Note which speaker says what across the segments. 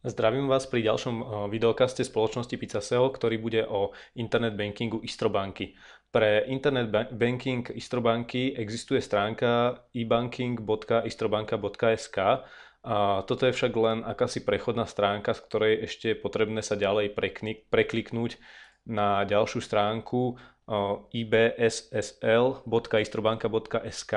Speaker 1: Zdravím vás pri ďalšom eh, videokaste spoločnosti Pizzaseo, ktorý bude o internet bankingu Istrobanky. Pre internet banking Istrobanky existuje stránka ebanking.istrobanka.sk a toto je však len akási prechodná stránka, z ktorej ešte je potrebné sa ďalej prekliknúť na ďalšiu stránku eh, ibssl.istrobanka.sk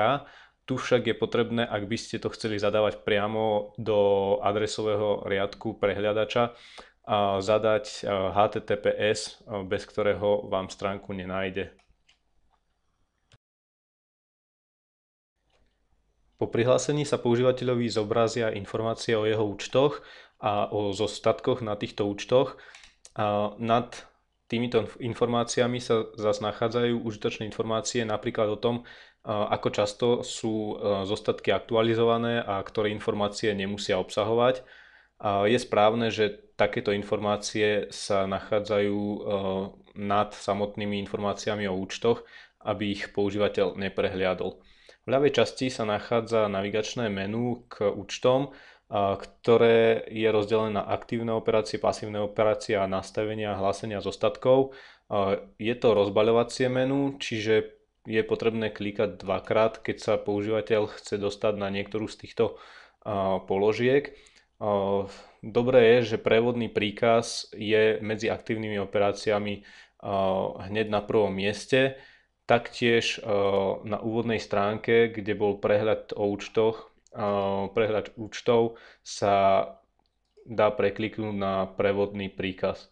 Speaker 1: tu však je potrebné, ak by ste to chceli zadávať priamo do adresového riadku prehľadača, a zadať e, HTTPS, e, bez ktorého vám stránku nenájde. Po prihlásení sa používateľovi zobrazia informácie o jeho účtoch a o zostatkoch na týchto účtoch. nad týmito informáciami sa zase nachádzajú užitočné informácie napríklad o tom, ako často sú e, zostatky aktualizované a ktoré informácie nemusia obsahovať. je správne, že takéto informácie sa nachádzajú e, nad samotnými informáciami o účtoch, aby ich používateľ neprehliadol. V ľavej časti sa nachádza navigačné menu k účtom, ktoré je rozdelené na aktívne operácie, pasívne operácie a nastavenia a hlásenia zostatkov. Je to rozbaľovacie menu, čiže je potrebné klikať dvakrát, keď sa používateľ chce dostať na niektorú z týchto položiek. Dobré je, že prevodný príkaz je medzi aktívnymi operáciami hneď na prvom mieste. Taktiež na úvodnej stránke, kde bol prehľad o účtoch, prehľad účtov sa dá prekliknúť na prevodný príkaz.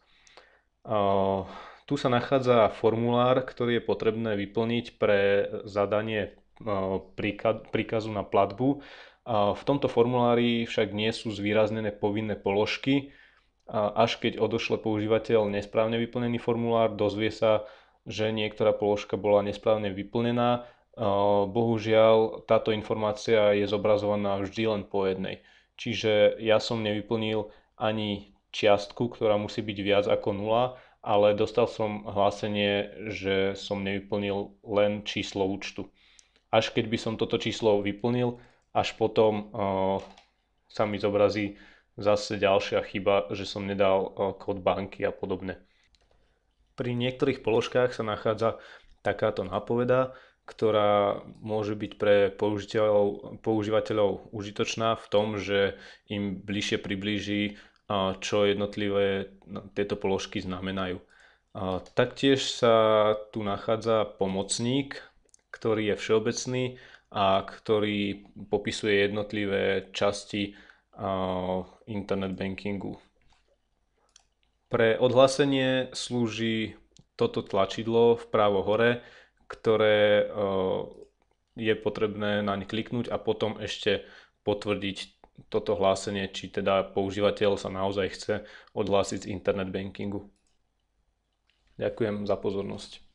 Speaker 1: Tu sa nachádza formulár, ktorý je potrebné vyplniť pre zadanie príkazu na platbu. V tomto formulári však nie sú zvýraznené povinné položky. Až keď odošle používateľ nesprávne vyplnený formulár, dozvie sa, že niektorá položka bola nesprávne vyplnená Bohužiaľ, táto informácia je zobrazovaná vždy len po jednej. Čiže ja som nevyplnil ani čiastku, ktorá musí byť viac ako 0, ale dostal som hlásenie, že som nevyplnil len číslo účtu. Až keď by som toto číslo vyplnil, až potom sa mi zobrazí zase ďalšia chyba, že som nedal kód banky a podobne. Pri niektorých položkách sa nachádza takáto nápoveda, ktorá môže byť pre používateľov, používateľov užitočná v tom, že im bližšie priblíži, čo jednotlivé tieto položky znamenajú. Taktiež sa tu nachádza pomocník, ktorý je všeobecný a ktorý popisuje jednotlivé časti internet bankingu. Pre odhlásenie slúži toto tlačidlo v právo hore, ktoré je potrebné naň kliknúť a potom ešte potvrdiť toto hlásenie, či teda používateľ sa naozaj chce odhlásiť z internet bankingu. Ďakujem za pozornosť.